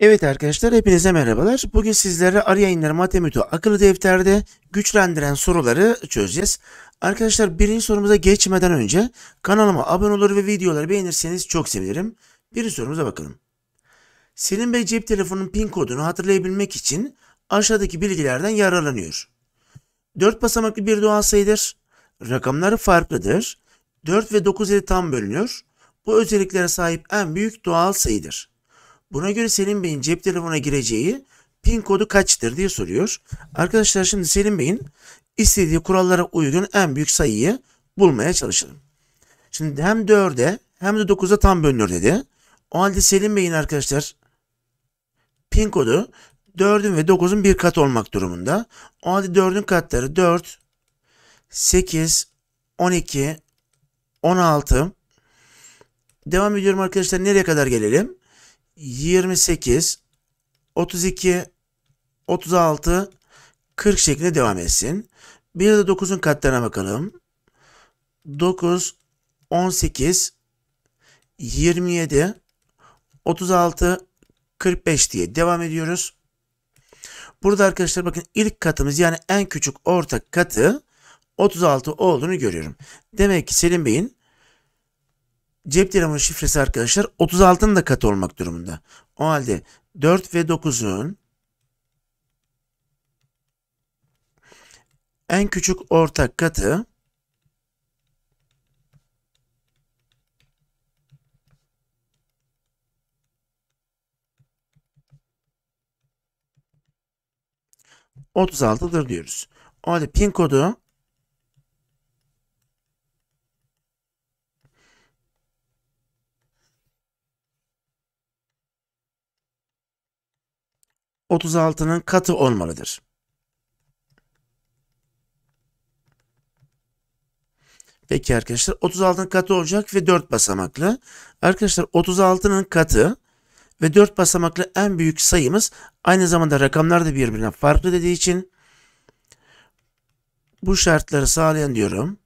Evet arkadaşlar hepinize merhabalar. Bugün sizlere Arı Yayınları Matemito akıllı defterde güçlendiren soruları çözeceğiz. Arkadaşlar birinci sorumuza geçmeden önce kanalıma abone olur ve videoları beğenirseniz çok sevinirim. Birinci sorumuza bakalım. Selim Bey cep telefonunun pin kodunu hatırlayabilmek için aşağıdaki bilgilerden yararlanıyor. 4 basamaklı bir doğal sayıdır. Rakamları farklıdır. 4 ve 9 ile tam bölünüyor. Bu özelliklere sahip en büyük doğal sayıdır. Buna göre Selim Bey'in cep telefonuna gireceği pin kodu kaçtır diye soruyor. Arkadaşlar şimdi Selim Bey'in istediği kurallara uygun en büyük sayıyı bulmaya çalışalım. Şimdi hem 4'e hem de 9'a tam bölünür dedi. O halde Selim Bey'in arkadaşlar pin kodu 4'ün ve 9'un bir kat olmak durumunda. O halde 4'ün katları 4, 8, 12, 16. Devam ediyorum arkadaşlar. Nereye kadar gelelim? 28, 32, 36, 40 şeklinde devam etsin. Bir de 9'un katlarına bakalım. 9, 18, 27, 36, 45 diye devam ediyoruz. Burada arkadaşlar bakın ilk katımız yani en küçük ortak katı 36 olduğunu görüyorum. Demek ki Selim Bey'in cep telefonu şifresi arkadaşlar 36'nın da katı olmak durumunda. O halde 4 ve 9'un en küçük ortak katı ...36'dır diyoruz. O halde pin kodu 36'nın katı olmalıdır. Peki arkadaşlar 36'nın katı olacak ve 4 basamaklı. Arkadaşlar 36'nın katı ve 4 basamaklı en büyük sayımız aynı zamanda rakamlar da birbirine farklı dediği için bu şartları sağlayan diyorum.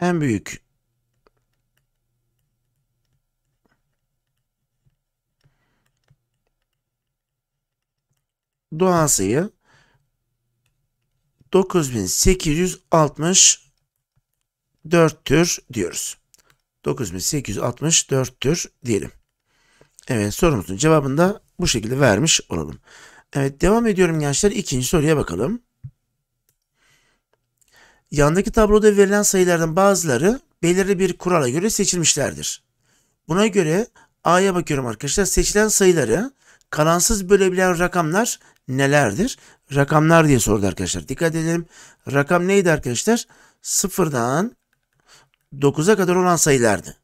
En büyük doğal sayı 9864'tür diyoruz. 9864'tür diyelim. Evet sorumuzun cevabını da bu şekilde vermiş olalım. Evet devam ediyorum gençler. ikinci soruya bakalım. Yandaki tabloda verilen sayılardan bazıları belirli bir kurala göre seçilmişlerdir. Buna göre A'ya bakıyorum arkadaşlar. Seçilen sayıları kalansız bölebilen rakamlar nelerdir? Rakamlar diye sordu arkadaşlar. Dikkat edelim. Rakam neydi arkadaşlar? 0'dan 9'a kadar olan sayılardı.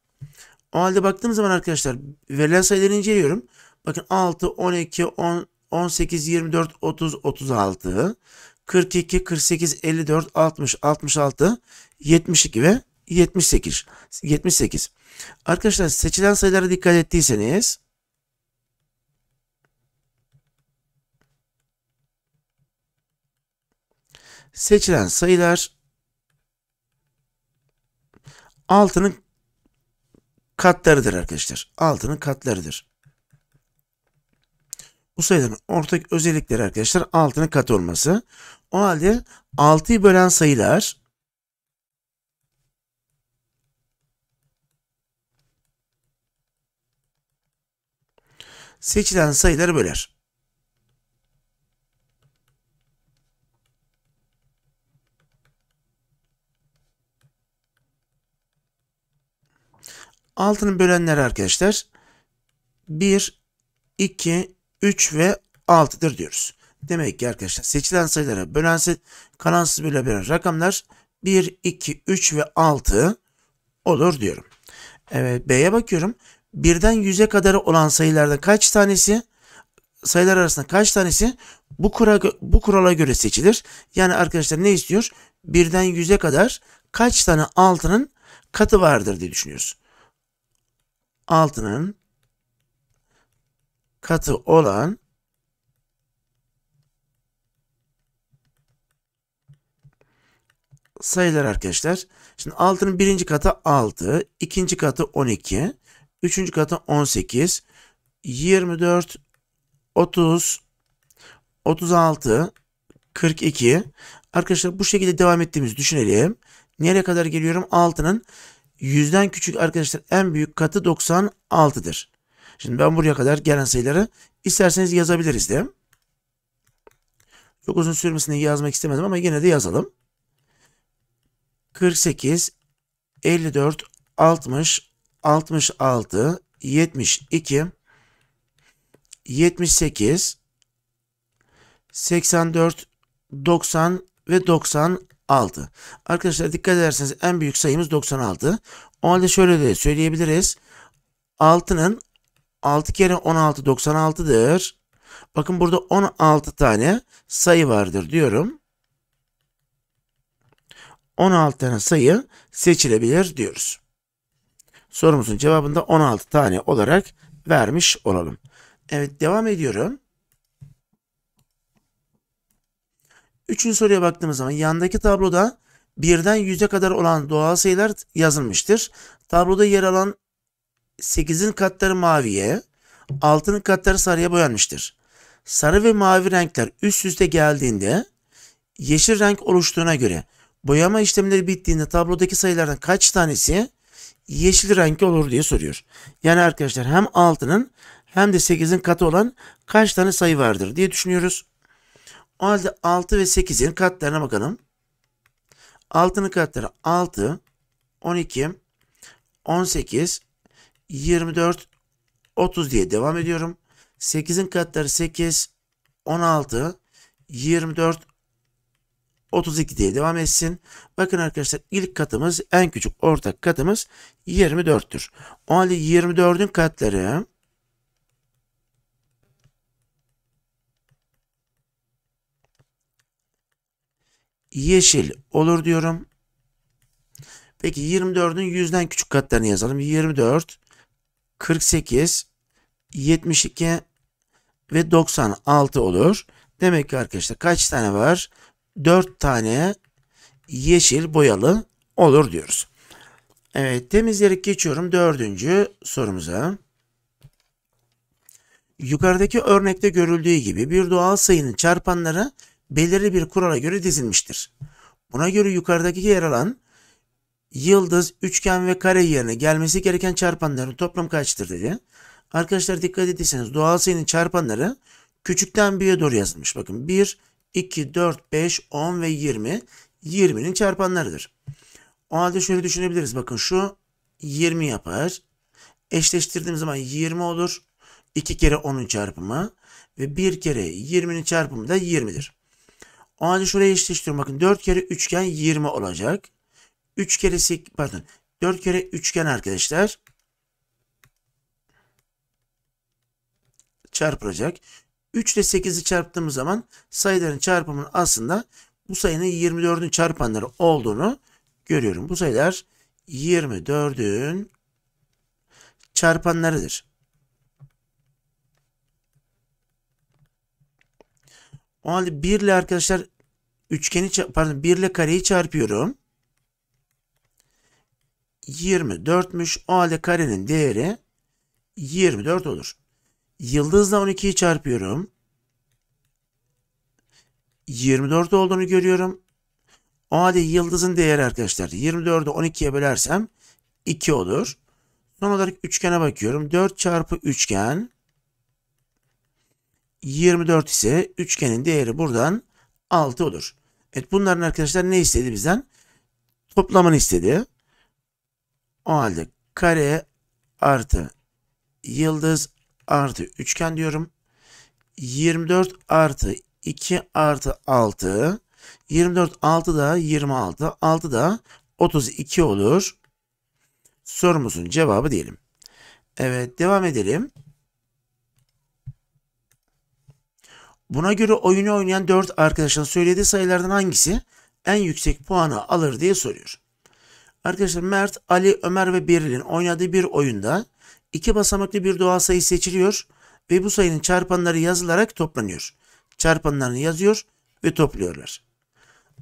O halde baktığım zaman arkadaşlar verilen sayıları inceliyorum. Bakın 6, 12, 10, 18, 24, 30, 36. 42, 48, 54, 60, 66, 72 ve 78. 78. Arkadaşlar seçilen sayılara dikkat ettiyseniz seçilen sayılar altının katlarıdır arkadaşlar. altının katlarıdır bu sayıların ortak özellikleri arkadaşlar 6'nın kat olması. O halde 6'yı bölen sayılar seçilen sayıları böler. Altının bölenleri arkadaşlar 1, 2, 3 ve 6'dır diyoruz. Demek ki arkadaşlar seçilen sayılara bölense kanansız bile bölen rakamlar 1, 2, 3 ve 6 olur diyorum. Evet B'ye bakıyorum. 1'den 100'e kadar olan sayılarda kaç tanesi sayılar arasında kaç tanesi bu, kura, bu kurala göre seçilir. Yani arkadaşlar ne istiyor? 1'den 100'e kadar kaç tane altının katı vardır diye düşünüyoruz. Altının katı olan sayılar arkadaşlar. Şimdi 6'nın birinci katı 6, ikinci katı 12, üçüncü katı 18, 24, 30, 36, 42. Arkadaşlar bu şekilde devam ettiğimizi düşünelim. Nereye kadar geliyorum? 6'nın yüzden küçük arkadaşlar en büyük katı 96'dır. Şimdi ben buraya kadar gelen sayıları isterseniz yazabiliriz de. Çok uzun sürmesini yazmak istemedim ama yine de yazalım. 48, 54, 60, 66, 72, 78, 84, 90 ve 96. Arkadaşlar dikkat ederseniz en büyük sayımız 96. O halde şöyle de söyleyebiliriz. 6'nın 6 kere 16 96'dır. Bakın burada 16 tane sayı vardır diyorum. 16 tane sayı seçilebilir diyoruz. Sorumuzun cevabında 16 tane olarak vermiş olalım. Evet devam ediyorum. Üçüncü soruya baktığımız zaman yandaki tabloda birden yüze kadar olan doğal sayılar yazılmıştır. Tabloda yer alan 8'in katları maviye, 6'nın katları sarıya boyanmıştır. Sarı ve mavi renkler üst üste geldiğinde yeşil renk oluştuğuna göre boyama işlemleri bittiğinde tablodaki sayılardan kaç tanesi yeşil renkli olur diye soruyor. Yani arkadaşlar hem 6'nın hem de 8'in katı olan kaç tane sayı vardır diye düşünüyoruz. O halde 6 ve 8'in katlarına bakalım. 6'nın katları 6, 12, 18, 24, 30 diye devam ediyorum. 8'in katları 8, 16, 24, 32 diye devam etsin. Bakın arkadaşlar ilk katımız en küçük ortak katımız 24'tür. O halde 24'ün katları yeşil olur diyorum. Peki 24'ün 100'den küçük katlarını yazalım. 24 48, 72 ve 96 olur. Demek ki arkadaşlar kaç tane var? 4 tane yeşil boyalı olur diyoruz. Evet temizleyerek geçiyorum dördüncü sorumuza. Yukarıdaki örnekte görüldüğü gibi bir doğal sayının çarpanları belirli bir kurala göre dizilmiştir. Buna göre yukarıdaki yer alan yıldız, üçgen ve kare yerine gelmesi gereken çarpanların toplam kaçtır dedi. Arkadaşlar dikkat ettiyseniz doğal sayının çarpanları küçükten 1'e doğru yazılmış. Bakın 1, 2, 4, 5, 10 ve 20. 20'nin çarpanlarıdır. O halde şöyle düşünebiliriz. Bakın şu 20 yapar. Eşleştirdiğim zaman 20 olur. 2 kere 10'un çarpımı ve 1 kere 20'nin çarpımı da 20'dir. O halde şuraya eşleştiriyorum. Bakın 4 kere üçgen 20 olacak. 3 kere sek, pardon 4 kere üçgen arkadaşlar. Çarpılacak. 3 ile 8'i çarptığımız zaman sayıların çarpımının aslında bu sayının 24'ün çarpanları olduğunu görüyorum. Bu sayılar 24'ün çarpanlarıdır. O halde 1 ile arkadaşlar üçgeni pardon 1 ile kareyi çarpıyorum. 24'müş. O halde karenin değeri 24 olur. Yıldızla 12'yi çarpıyorum. 24 olduğunu görüyorum. O halde yıldızın değeri arkadaşlar 24'ü 12'ye bölersem 2 olur. Son olarak üçgene bakıyorum. 4 çarpı üçgen 24 ise üçgenin değeri buradan 6 olur. Evet bunların arkadaşlar ne istedi bizden? Toplamını istedi. O halde kare artı yıldız artı üçgen diyorum. 24 artı 2 artı 6. 24 6 da 26. 6 da 32 olur. Sorumuzun cevabı diyelim. Evet devam edelim. Buna göre oyunu oynayan 4 arkadaşın söylediği sayılardan hangisi en yüksek puanı alır diye soruyor. Arkadaşlar Mert, Ali, Ömer ve Beril'in oynadığı bir oyunda iki basamaklı bir doğal sayı seçiliyor ve bu sayının çarpanları yazılarak toplanıyor. Çarpanlarını yazıyor ve topluyorlar.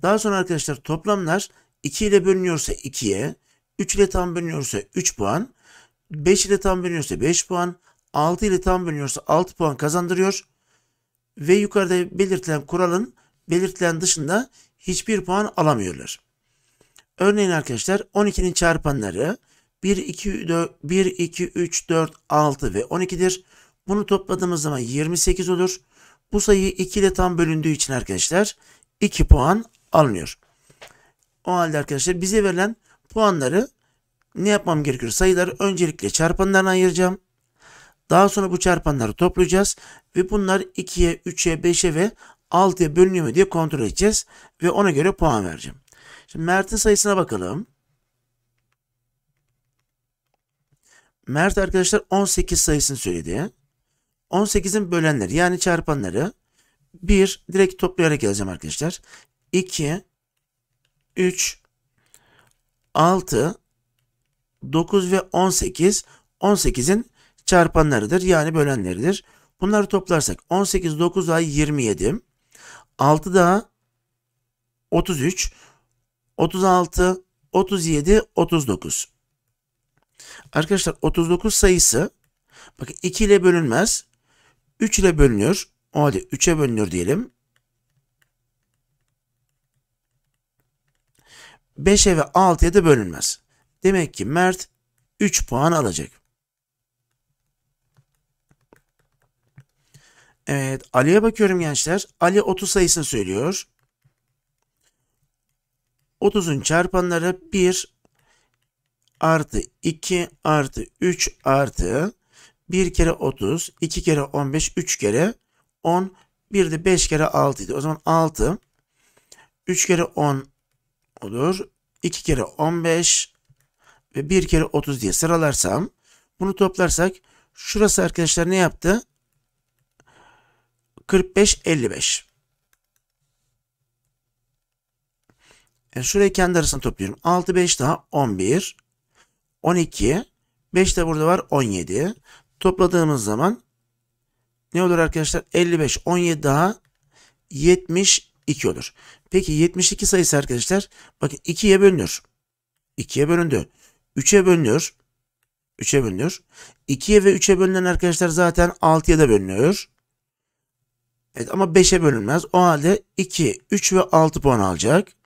Daha sonra arkadaşlar toplamlar 2 ile bölünüyorsa 2'ye, 3 ile tam bölünüyorsa 3 puan, 5 ile tam bölünüyorsa 5 puan, 6 ile tam bölünüyorsa 6 puan kazandırıyor ve yukarıda belirtilen kuralın belirtilen dışında hiçbir puan alamıyorlar. Örneğin arkadaşlar 12'nin çarpanları 1, 2, 1, 2, 3, 4, 6 ve 12'dir. Bunu topladığımız zaman 28 olur. Bu sayı 2 ile tam bölündüğü için arkadaşlar 2 puan alınıyor. O halde arkadaşlar bize verilen puanları ne yapmam gerekiyor? Sayıları öncelikle çarpanlarına ayıracağım. Daha sonra bu çarpanları toplayacağız ve bunlar 2'ye, 3'e, 5'e ve 6'ya bölünüyor mu diye kontrol edeceğiz ve ona göre puan vereceğim. Şimdi Mert'in sayısına bakalım. Mert arkadaşlar 18 sayısını söyledi. 18'in bölenleri yani çarpanları 1 direkt toplayarak yazacağım arkadaşlar. 2 3 6 9 ve 18 18'in çarpanlarıdır yani bölenleridir. Bunları toplarsak 18 9 ay 27 6 daha 33 36, 37, 39. Arkadaşlar 39 sayısı bakın 2 ile bölünmez. 3 ile bölünüyor. O halde 3'e bölünür diyelim. 5'e ve 6'ya da bölünmez. Demek ki Mert 3 puan alacak. Evet Ali'ye bakıyorum gençler. Ali 30 sayısını söylüyor. 30'un çarpanları 1 artı 2 artı 3 artı 1 kere 30, 2 kere 15, 3 kere 10, bir de 5 kere 6 idi. O zaman 6, 3 kere 10 olur, 2 kere 15 ve 1 kere 30 diye sıralarsam bunu toplarsak şurası arkadaşlar ne yaptı? 45, 55. E, şurayı kendi arasına topluyorum. 6, 5 daha 11. 12. 5 de burada var 17. Topladığımız zaman ne olur arkadaşlar? 55, 17 daha 72 olur. Peki 72 sayısı arkadaşlar bakın 2'ye bölünür. 2'ye bölündü. 3'e bölünür. 3'e bölünür. 2'ye ve 3'e bölünen arkadaşlar zaten 6'ya da bölünür. Evet ama 5'e bölünmez. O halde 2, 3 ve 6 puan alacak.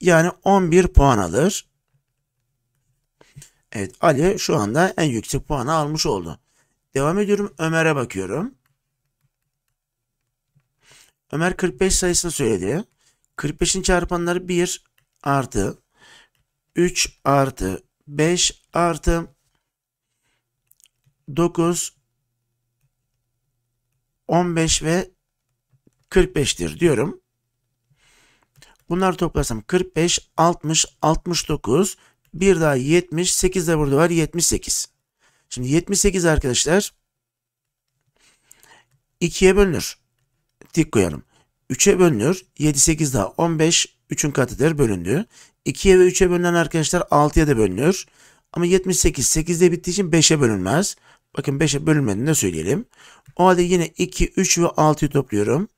Yani 11 puan alır. Evet Ali şu anda en yüksek puanı almış oldu. Devam ediyorum Ömer'e bakıyorum. Ömer 45 sayısını söyledi. 45'in çarpanları 1 artı 3 artı 5 artı 9 15 ve 45'tir diyorum. Bunları toplasam 45, 60, 69, bir daha 70, 8 de burada var 78. Şimdi 78 arkadaşlar 2'ye bölünür. Tik koyalım. 3'e bölünür. 7, 8 daha 15. 3'ün katıdır bölündü. 2'ye ve 3'e bölünen arkadaşlar 6'ya da bölünür. Ama 78 8'de bittiği için 5'e bölünmez. Bakın 5'e bölünmediğini de söyleyelim. O halde yine 2, 3 ve 6'yı topluyorum.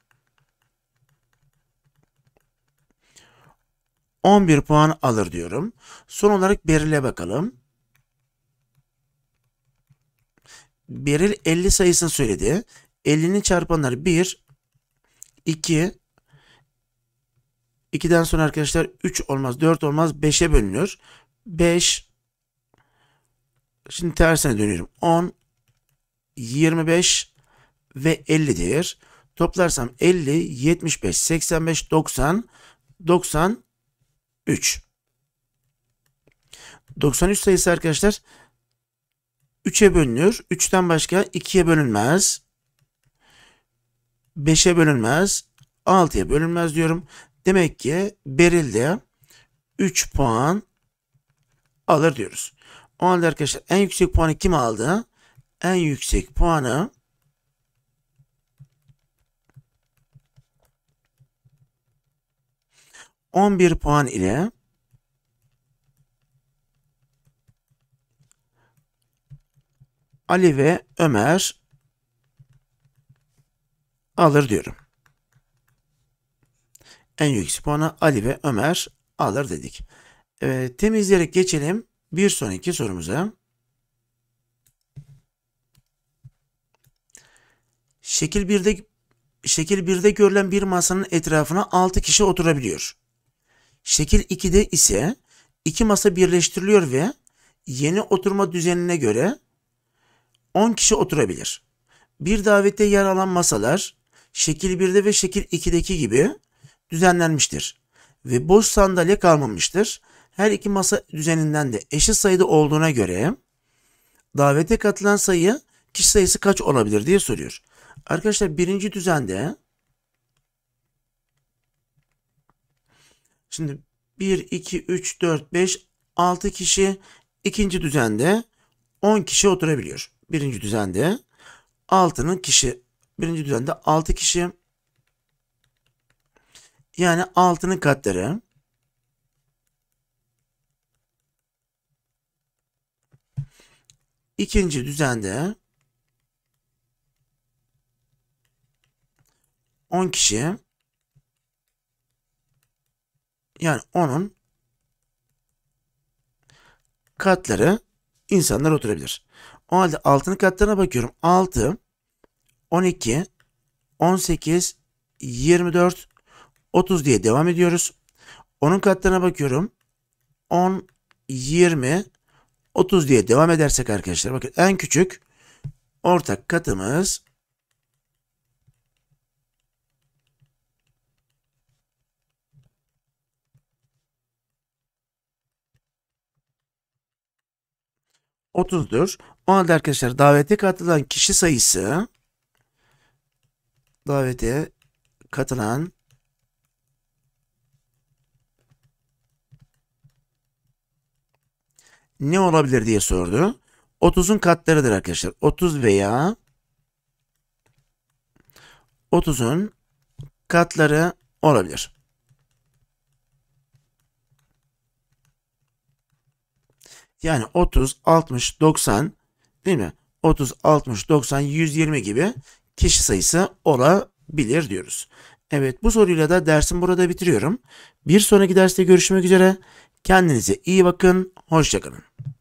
11 puan alır diyorum. Son olarak Beril'e bakalım. Beril 50 sayısını söyledi. 50'nin çarpanları 1, 2, 2'den sonra arkadaşlar 3 olmaz, 4 olmaz, 5'e bölünür. 5, şimdi tersine dönüyorum. 10, 25 ve 50'dir. Toplarsam 50, 75, 85, 90, 90, 3. 93 sayısı arkadaşlar 3'e bölünür. 3'ten başka 2'ye bölünmez. 5'e bölünmez. 6'ya bölünmez diyorum. Demek ki Beril de 3 puan alır diyoruz. O halde arkadaşlar en yüksek puanı kim aldı? En yüksek puanı 11 puan ile Ali ve Ömer alır diyorum. En yüksek puanı Ali ve Ömer alır dedik. Evet, temizleyerek geçelim bir sonraki sorumuza. Şekil 1'de şekil 1'de görülen bir masanın etrafına 6 kişi oturabiliyor. Şekil 2'de ise iki masa birleştiriliyor ve yeni oturma düzenine göre 10 kişi oturabilir. Bir davette yer alan masalar şekil 1'de ve şekil 2'deki gibi düzenlenmiştir ve boş sandalye kalmamıştır. Her iki masa düzeninden de eşit sayıda olduğuna göre davete katılan sayı kişi sayısı kaç olabilir diye soruyor. Arkadaşlar birinci düzende Şimdi 1, 2, 3, 4, 5, 6 kişi ikinci düzende 10 kişi oturabiliyor. Birinci düzende 6'nın kişi birinci düzende 6 kişi yani 6'nın katları ikinci düzende 10 kişi yani onun katları insanlar oturabilir. O halde altının katlarına bakıyorum. 6, 12, 18, 24, 30 diye devam ediyoruz. Onun katlarına bakıyorum. 10, 20, 30 diye devam edersek arkadaşlar bakın en küçük ortak katımız 30'dur. O halde arkadaşlar davete katılan kişi sayısı davete katılan ne olabilir diye sordu. 30'un katlarıdır arkadaşlar. 30 veya 30'un katları olabilir. Yani 30, 60, 90 değil mi? 30, 60, 90, 120 gibi kişi sayısı olabilir diyoruz. Evet bu soruyla da dersim burada bitiriyorum. Bir sonraki derste görüşmek üzere. Kendinize iyi bakın. Hoşçakalın.